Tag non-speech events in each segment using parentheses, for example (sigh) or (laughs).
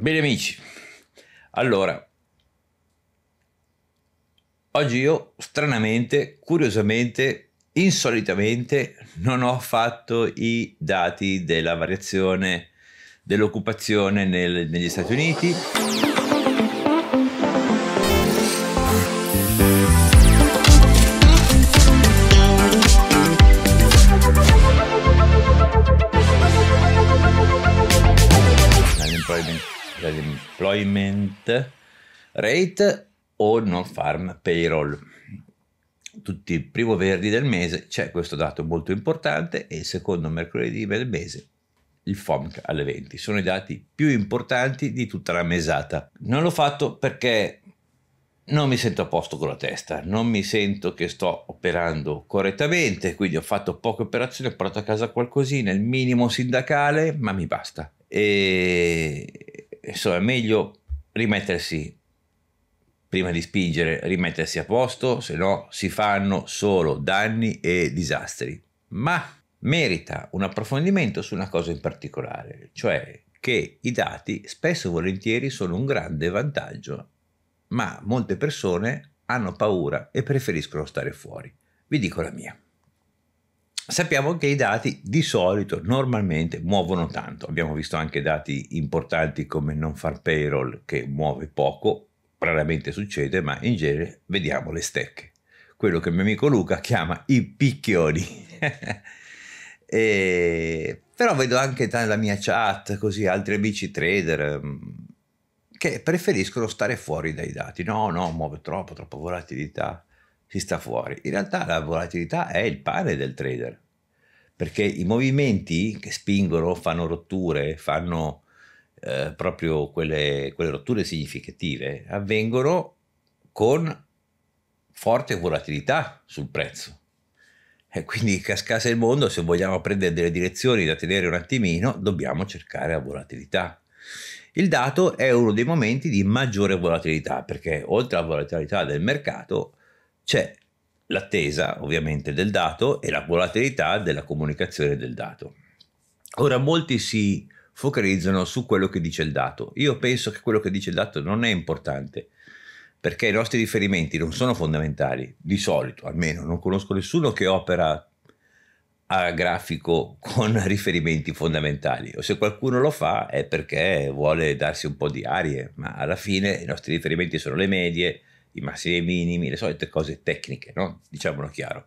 Bene amici, allora, oggi io stranamente, curiosamente, insolitamente non ho fatto i dati della variazione dell'occupazione nel, negli Stati Uniti. Employment Rate o Non Farm Payroll. Tutti il primo venerdì del mese c'è questo dato molto importante e il secondo mercoledì del mese il FOMC alle 20. Sono i dati più importanti di tutta la mesata. Non l'ho fatto perché non mi sento a posto con la testa, non mi sento che sto operando correttamente, quindi ho fatto poche operazioni, ho portato a casa qualcosina, il minimo sindacale, ma mi basta. E insomma è meglio rimettersi prima di spingere, rimettersi a posto, se no si fanno solo danni e disastri. Ma merita un approfondimento su una cosa in particolare, cioè che i dati spesso e volentieri sono un grande vantaggio, ma molte persone hanno paura e preferiscono stare fuori. Vi dico la mia. Sappiamo che i dati di solito, normalmente, muovono tanto. Abbiamo visto anche dati importanti come non far payroll che muove poco, raramente succede, ma in genere vediamo le stecche. Quello che mio amico Luca chiama i picchioni. (laughs) e... Però vedo anche nella mia chat, così, altri amici trader mm, che preferiscono stare fuori dai dati. No, no, muove troppo, troppa volatilità si sta fuori. In realtà la volatilità è il pane del trader, perché i movimenti che spingono, fanno rotture, fanno eh, proprio quelle, quelle rotture significative, avvengono con forte volatilità sul prezzo. E quindi cascasse il mondo, se vogliamo prendere delle direzioni da tenere un attimino, dobbiamo cercare la volatilità. Il dato è uno dei momenti di maggiore volatilità, perché oltre alla volatilità del mercato, c'è l'attesa ovviamente del dato e la volatilità della comunicazione del dato. Ora molti si focalizzano su quello che dice il dato. Io penso che quello che dice il dato non è importante perché i nostri riferimenti non sono fondamentali, di solito almeno non conosco nessuno che opera a grafico con (laughs) riferimenti fondamentali o se qualcuno lo fa è perché vuole darsi un po' di arie, ma alla fine i nostri riferimenti sono le medie, i massimi e i minimi, le solite cose tecniche, no? diciamolo chiaro.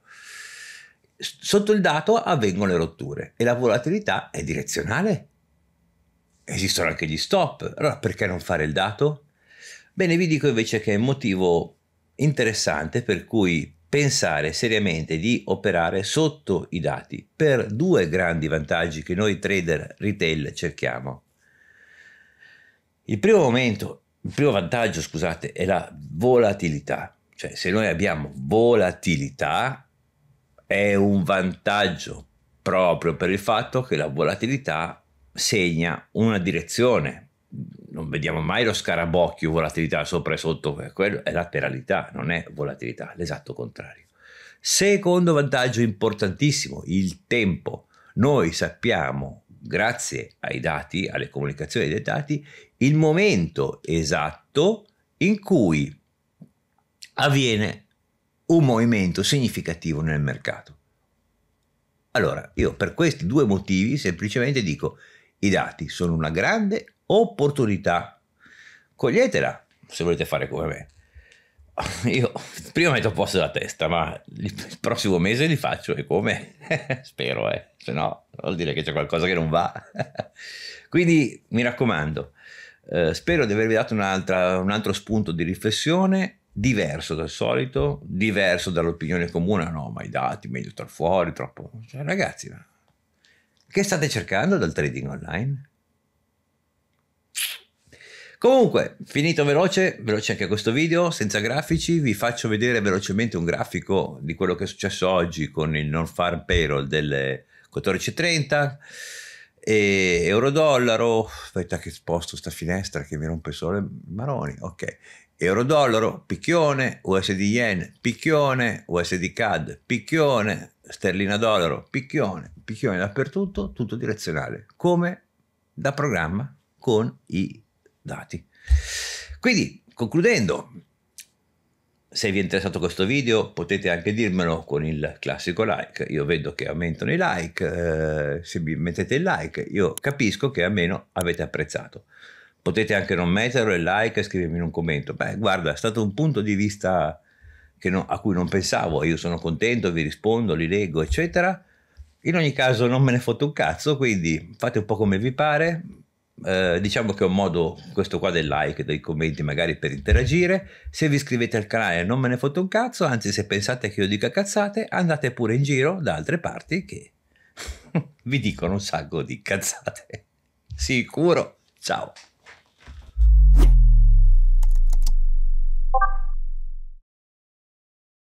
Sotto il dato avvengono le rotture e la volatilità è direzionale. Esistono anche gli stop, allora perché non fare il dato? Bene, vi dico invece che è un motivo interessante per cui pensare seriamente di operare sotto i dati per due grandi vantaggi che noi trader retail cerchiamo. Il primo momento il primo vantaggio, scusate, è la volatilità. Cioè, se noi abbiamo volatilità, è un vantaggio proprio per il fatto che la volatilità segna una direzione. Non vediamo mai lo scarabocchio volatilità sopra e sotto, quello è lateralità, non è volatilità, l'esatto contrario. Secondo vantaggio importantissimo, il tempo. Noi sappiamo grazie ai dati, alle comunicazioni dei dati, il momento esatto in cui avviene un movimento significativo nel mercato. Allora, io per questi due motivi semplicemente dico, i dati sono una grande opportunità, coglietela se volete fare come me. (laughs) Io prima metto a posto la testa, ma il prossimo mese li faccio e come? (laughs) Spero, eh se no vuol dire che c'è qualcosa che non va. (laughs) Quindi mi raccomando, eh, spero di avervi dato un altro spunto di riflessione diverso dal solito, diverso dall'opinione comune, no, ma i dati meglio star fuori, troppo... Cioè, ragazzi, ma che state cercando dal trading online? Comunque, finito veloce, veloce anche questo video, senza grafici, vi faccio vedere velocemente un grafico di quello che è successo oggi con il non farm payroll delle, 14,30 e euro-dollaro, aspetta che sposto sta finestra che mi rompe solo i maroni, ok, euro-dollaro, picchione, USD yen, picchione, USD CAD, picchione, sterlina-dollaro, picchione, picchione dappertutto, tutto direzionale, come da programma con i dati. Quindi, concludendo, se vi è interessato questo video potete anche dirmelo con il classico like, io vedo che aumentano i like, eh, se vi mettete il like io capisco che almeno avete apprezzato. Potete anche non metterlo il like e scrivermi in un commento, beh guarda è stato un punto di vista non, a cui non pensavo, io sono contento, vi rispondo, li leggo eccetera. In ogni caso non me ne foto un cazzo, quindi fate un po' come vi pare, eh, diciamo che è un modo, questo qua del like, dei commenti magari per interagire, se vi iscrivete al canale non me ne fotte un cazzo, anzi se pensate che io dica cazzate andate pure in giro da altre parti che (laughs) vi dicono un sacco di cazzate. Sicuro, ciao!